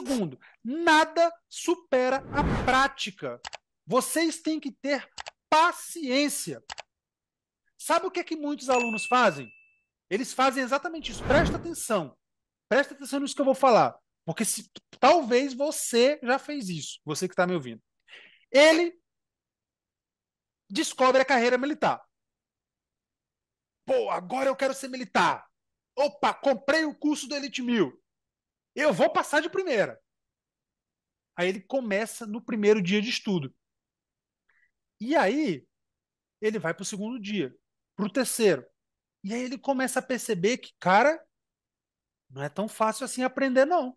Segundo, nada supera a prática. Vocês têm que ter paciência. Sabe o que é que muitos alunos fazem? Eles fazem exatamente isso. Presta atenção. Presta atenção nisso que eu vou falar. Porque se, talvez você já fez isso, você que está me ouvindo. Ele descobre a carreira militar. Pô, agora eu quero ser militar. Opa, comprei o curso do Elite Mil. Eu vou passar de primeira. Aí ele começa no primeiro dia de estudo. E aí ele vai para o segundo dia, para o terceiro. E aí ele começa a perceber que, cara, não é tão fácil assim aprender, não.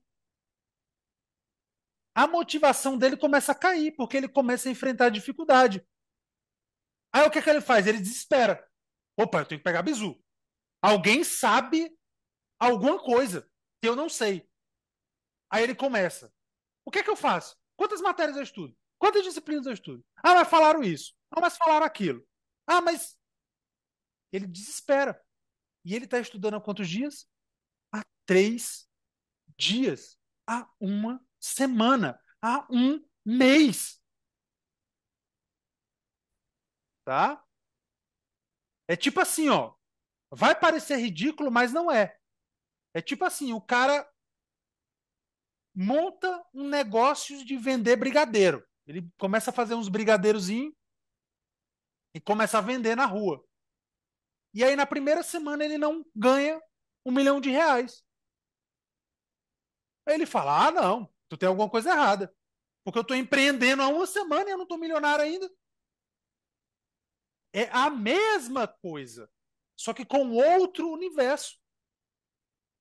A motivação dele começa a cair, porque ele começa a enfrentar dificuldade. Aí o que, é que ele faz? Ele desespera. Opa, eu tenho que pegar bizu. Alguém sabe alguma coisa que eu não sei. Aí ele começa. O que é que eu faço? Quantas matérias eu estudo? Quantas disciplinas eu estudo? Ah, mas falaram isso. Ah, mas falaram aquilo. Ah, mas. Ele desespera. E ele está estudando há quantos dias? Há três dias. Há uma semana. Há um mês. Tá? É tipo assim, ó. Vai parecer ridículo, mas não é. É tipo assim, o cara monta um negócio de vender brigadeiro. Ele começa a fazer uns brigadeirozinhos e começa a vender na rua. E aí, na primeira semana, ele não ganha um milhão de reais. Aí ele fala: Ah, não, tu tem alguma coisa errada. Porque eu estou empreendendo há uma semana e eu não estou milionário ainda. É a mesma coisa, só que com outro universo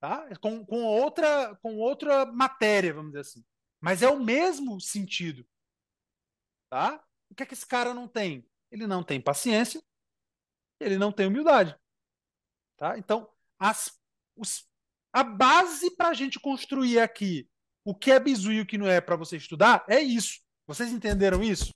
tá? com, com, outra, com outra matéria, vamos dizer assim. Mas é o mesmo sentido. Tá? O que é que esse cara não tem? Ele não tem paciência, ele não tem humildade. Tá? Então, as, os, a base para a gente construir aqui o que é bizu e o que não é para você estudar é isso. Vocês entenderam isso?